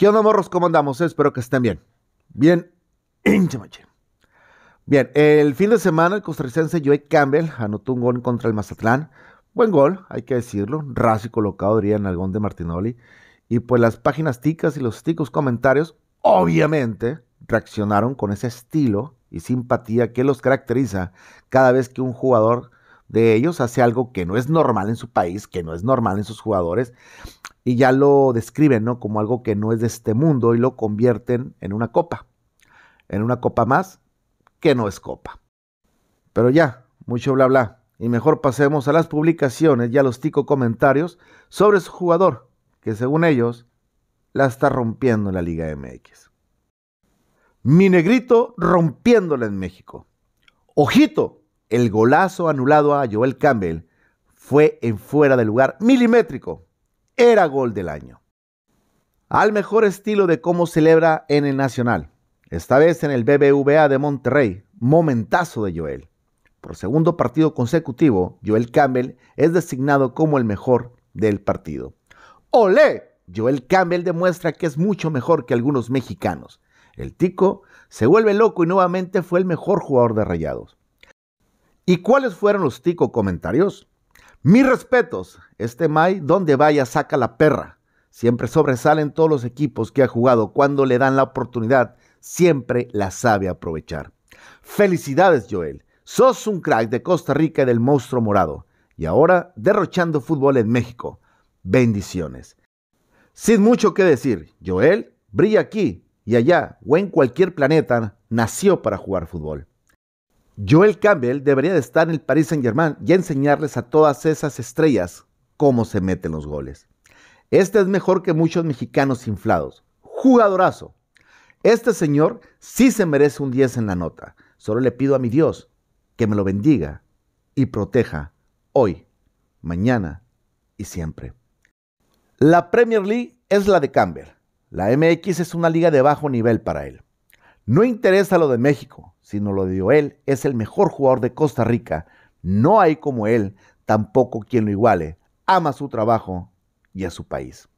¿Qué onda, morros? ¿Cómo andamos? Espero que estén bien. Bien. Bien, el fin de semana el costarricense Joey Campbell anotó un gol contra el Mazatlán. Buen gol, hay que decirlo. raso y colocado, diría en algún de Martinoli. Y pues las páginas ticas y los ticos comentarios, obviamente, reaccionaron con ese estilo y simpatía que los caracteriza cada vez que un jugador de ellos, hace algo que no es normal en su país, que no es normal en sus jugadores, y ya lo describen ¿no? como algo que no es de este mundo y lo convierten en una copa, en una copa más que no es copa. Pero ya, mucho bla bla. Y mejor pasemos a las publicaciones y a los tico comentarios sobre su jugador, que según ellos la está rompiendo en la Liga MX. Mi negrito rompiéndola en México. Ojito, el golazo anulado a Joel Campbell fue en fuera de lugar milimétrico. Era gol del año. Al mejor estilo de cómo celebra en el Nacional. Esta vez en el BBVA de Monterrey. Momentazo de Joel. Por segundo partido consecutivo, Joel Campbell es designado como el mejor del partido. ¡Olé! Joel Campbell demuestra que es mucho mejor que algunos mexicanos. El Tico se vuelve loco y nuevamente fue el mejor jugador de Rayados. ¿Y cuáles fueron los tico comentarios? Mis respetos, este May, donde vaya, saca la perra. Siempre sobresalen todos los equipos que ha jugado. Cuando le dan la oportunidad, siempre la sabe aprovechar. Felicidades, Joel. Sos un crack de Costa Rica y del monstruo morado. Y ahora derrochando fútbol en México. Bendiciones. Sin mucho que decir, Joel brilla aquí y allá o en cualquier planeta, nació para jugar fútbol. Joel Campbell debería de estar en el Paris Saint Germain y enseñarles a todas esas estrellas cómo se meten los goles. Este es mejor que muchos mexicanos inflados. Jugadorazo. Este señor sí se merece un 10 en la nota. Solo le pido a mi Dios que me lo bendiga y proteja hoy, mañana y siempre. La Premier League es la de Campbell. La MX es una liga de bajo nivel para él. No interesa lo de México sino lo dio él, es el mejor jugador de Costa Rica. No hay como él, tampoco quien lo iguale. Ama su trabajo y a su país.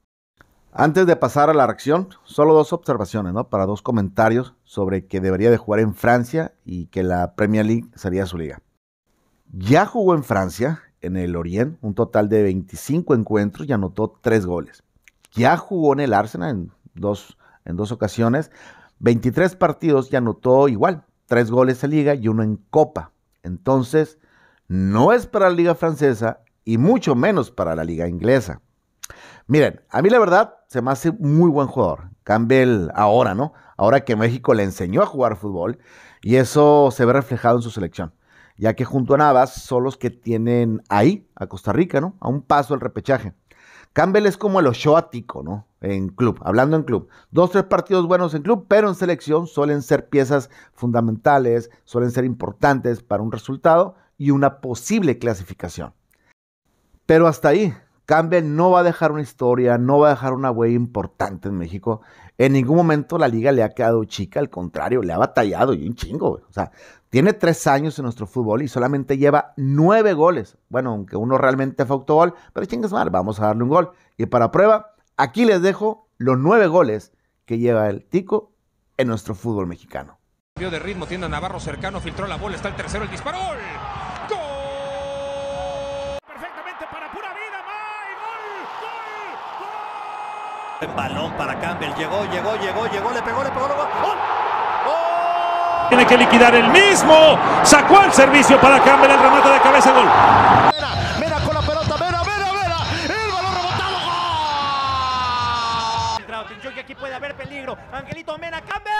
Antes de pasar a la reacción, solo dos observaciones, ¿no? Para dos comentarios sobre que debería de jugar en Francia y que la Premier League sería su liga. Ya jugó en Francia, en el Oriente, un total de 25 encuentros y anotó 3 goles. Ya jugó en el Arsenal en dos, en dos ocasiones, 23 partidos y anotó igual, tres goles en liga y uno en copa. Entonces, no es para la liga francesa y mucho menos para la liga inglesa. Miren, a mí la verdad se me hace muy buen jugador. Campbell ahora, ¿no? Ahora que México le enseñó a jugar fútbol y eso se ve reflejado en su selección, ya que junto a Navas son los que tienen ahí a Costa Rica, ¿no? A un paso el repechaje. Campbell es como el Oshoático, ¿no? En club, hablando en club. Dos, tres partidos buenos en club, pero en selección suelen ser piezas fundamentales, suelen ser importantes para un resultado y una posible clasificación. Pero hasta ahí, Cambia, no va a dejar una historia, no va a dejar una huella importante en México. En ningún momento la liga le ha quedado chica, al contrario, le ha batallado y un chingo. O sea, tiene tres años en nuestro fútbol y solamente lleva nueve goles. Bueno, aunque uno realmente fue autogol, pero chingas mal, vamos a darle un gol. Y para prueba, aquí les dejo los nueve goles que lleva el Tico en nuestro fútbol mexicano. Cambio de ritmo, Tienda Navarro cercano, filtró la bola, está el tercero, el disparo. Balón para Campbell. Llegó, llegó, llegó, llegó, le pegó, le pegó, le pegó. ¡Oh! ¡Oh! Tiene que liquidar el mismo. Sacó el servicio para Campbell. El remate de cabeza, gol. Mena, con la pelota. Mena, Mena, Mena, El balón rebotado. ¡Gol! que aquí puede haber peligro. Angelito Mena, Campbell.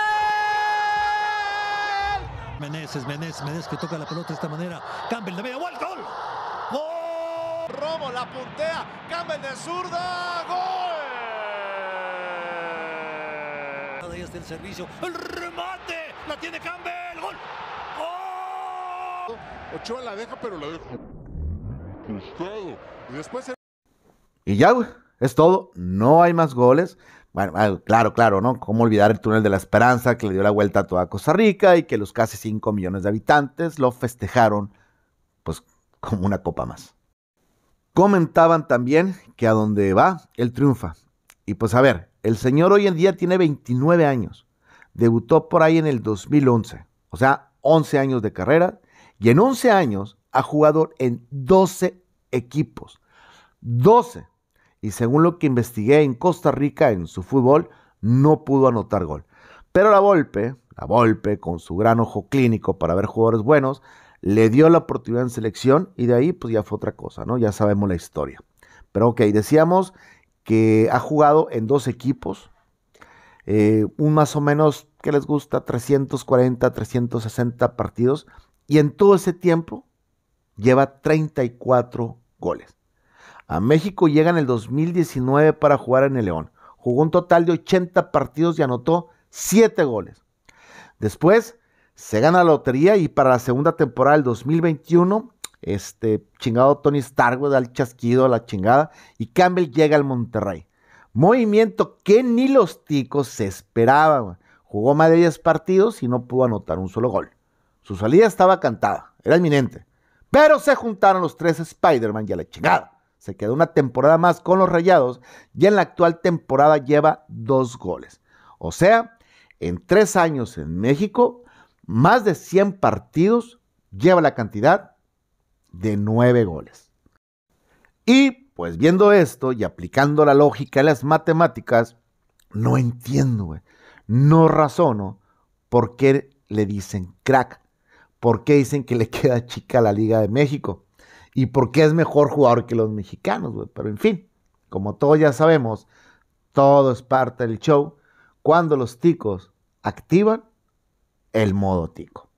Meneses, Meneses, Meneses que toca la pelota de esta manera. Campbell, de media vuelta, gol. ¡Gol! Romo la puntea. Campbell de zurda, gol. el servicio. remate! ¡La tiene Campbell! ¡Gol! la deja, pero la Y después ya, Es todo. No hay más goles. Bueno, ah, claro, claro, ¿no? ¿Cómo olvidar el túnel de la esperanza que le dio la vuelta a toda Costa Rica y que los casi 5 millones de habitantes lo festejaron, pues, como una copa más? Comentaban también que a donde va, él triunfa. Y pues a ver, el señor hoy en día tiene 29 años. Debutó por ahí en el 2011, o sea, 11 años de carrera. Y en 11 años ha jugado en 12 equipos. 12. Y según lo que investigué en Costa Rica en su fútbol, no pudo anotar gol. Pero la Volpe, la Volpe con su gran ojo clínico para ver jugadores buenos, le dio la oportunidad en selección y de ahí pues ya fue otra cosa, ¿no? Ya sabemos la historia. Pero ok, decíamos que ha jugado en dos equipos, eh, un más o menos ¿qué les gusta 340, 360 partidos, y en todo ese tiempo lleva 34 goles. A México llega en el 2019 para jugar en el León. Jugó un total de 80 partidos y anotó 7 goles. Después se gana la lotería y para la segunda temporada del 2021 este, chingado Tony Stark, al chasquido, a la chingada. Y Campbell llega al Monterrey. Movimiento que ni los ticos se esperaban. Jugó más de 10 partidos y no pudo anotar un solo gol. Su salida estaba cantada, era inminente. Pero se juntaron los tres Spider-Man y a la chingada. Se quedó una temporada más con los Rayados y en la actual temporada lleva dos goles. O sea, en tres años en México, más de 100 partidos lleva la cantidad de nueve goles. Y pues viendo esto y aplicando la lógica y las matemáticas, no entiendo, no razono por qué le dicen crack, por qué dicen que le queda chica la Liga de México y por qué es mejor jugador que los mexicanos, pero en fin, como todos ya sabemos, todo es parte del show cuando los ticos activan el modo tico.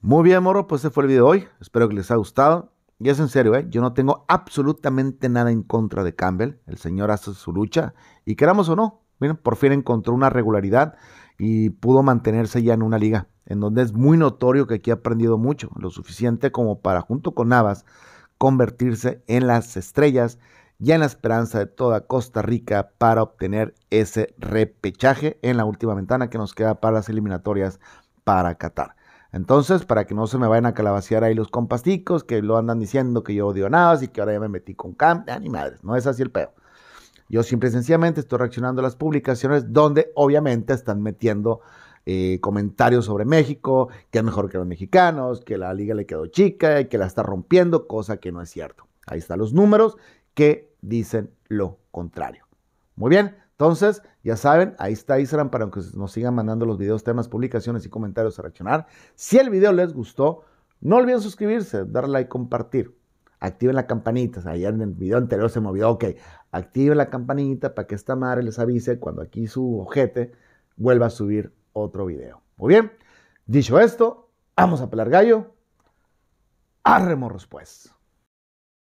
Muy bien, moro, pues ese fue el video de hoy. Espero que les haya gustado. Y es en serio, ¿eh? yo no tengo absolutamente nada en contra de Campbell. El señor hace su lucha. Y queramos o no, miren, por fin encontró una regularidad y pudo mantenerse ya en una liga, en donde es muy notorio que aquí ha aprendido mucho, lo suficiente como para, junto con Navas, convertirse en las estrellas y en la esperanza de toda Costa Rica para obtener ese repechaje en la última ventana que nos queda para las eliminatorias para Qatar. Entonces, para que no se me vayan a calabaciar ahí los compasticos que lo andan diciendo que yo odio nada y que ahora ya me metí con camp, animales ah, ni no es así el peo. Yo siempre sencillamente estoy reaccionando a las publicaciones donde obviamente están metiendo eh, comentarios sobre México, que es mejor que los mexicanos, que la liga le quedó chica y que la está rompiendo, cosa que no es cierto. Ahí están los números que dicen lo contrario. Muy bien, entonces, ya saben, ahí está Instagram para que nos sigan mandando los videos, temas, publicaciones y comentarios a reaccionar. Si el video les gustó, no olviden suscribirse, darle like, compartir. Activen la campanita. O en el video anterior se movió, ok, activen la campanita para que esta madre les avise cuando aquí su ojete vuelva a subir otro video. Muy bien, dicho esto, vamos a pelar gallo. Arremos respuestas